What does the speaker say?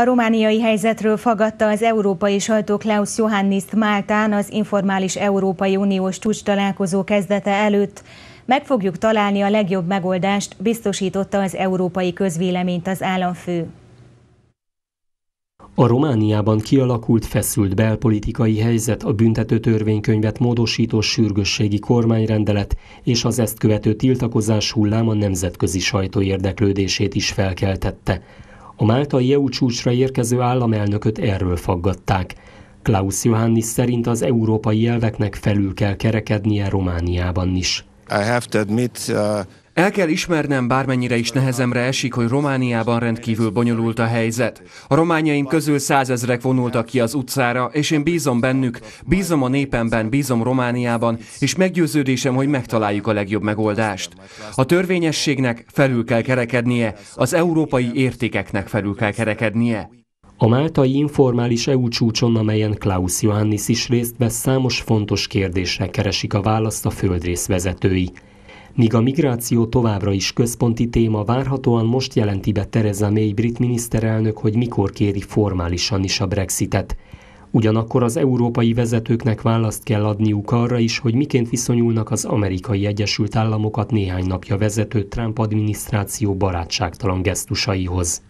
A romániai helyzetről fagadta az európai sajtó Klaus Johannis Máltán az informális Európai Uniós csúcs találkozó kezdete előtt. Meg fogjuk találni a legjobb megoldást, biztosította az európai közvéleményt az államfő. A Romániában kialakult feszült belpolitikai helyzet a büntető törvénykönyvet módosító sürgősségi kormányrendelet és az ezt követő tiltakozás hullám a nemzetközi sajtó érdeklődését is felkeltette. A máltai EU csúcsra érkező államelnököt erről faggatták. Klaus Johannis szerint az európai elveknek felül kell kerekednie Romániában is. I have to admit, uh... El kell ismernem, bármennyire is nehezemre esik, hogy Romániában rendkívül bonyolult a helyzet. A rományaim közül százezrek vonultak ki az utcára, és én bízom bennük, bízom a népemben, bízom Romániában, és meggyőződésem, hogy megtaláljuk a legjobb megoldást. A törvényességnek felül kell kerekednie, az európai értékeknek felül kell kerekednie. A máltai informális EU csúcson, amelyen Klaus Johannis is részt vesz, számos fontos kérdésre keresik a választ a földrész vezetői míg a migráció továbbra is központi téma, várhatóan most jelenti be Tereza May brit miniszterelnök, hogy mikor kéri formálisan is a Brexitet. Ugyanakkor az európai vezetőknek választ kell adniuk arra is, hogy miként viszonyulnak az amerikai Egyesült Államokat néhány napja vezető Trump adminisztráció barátságtalan gesztusaihoz.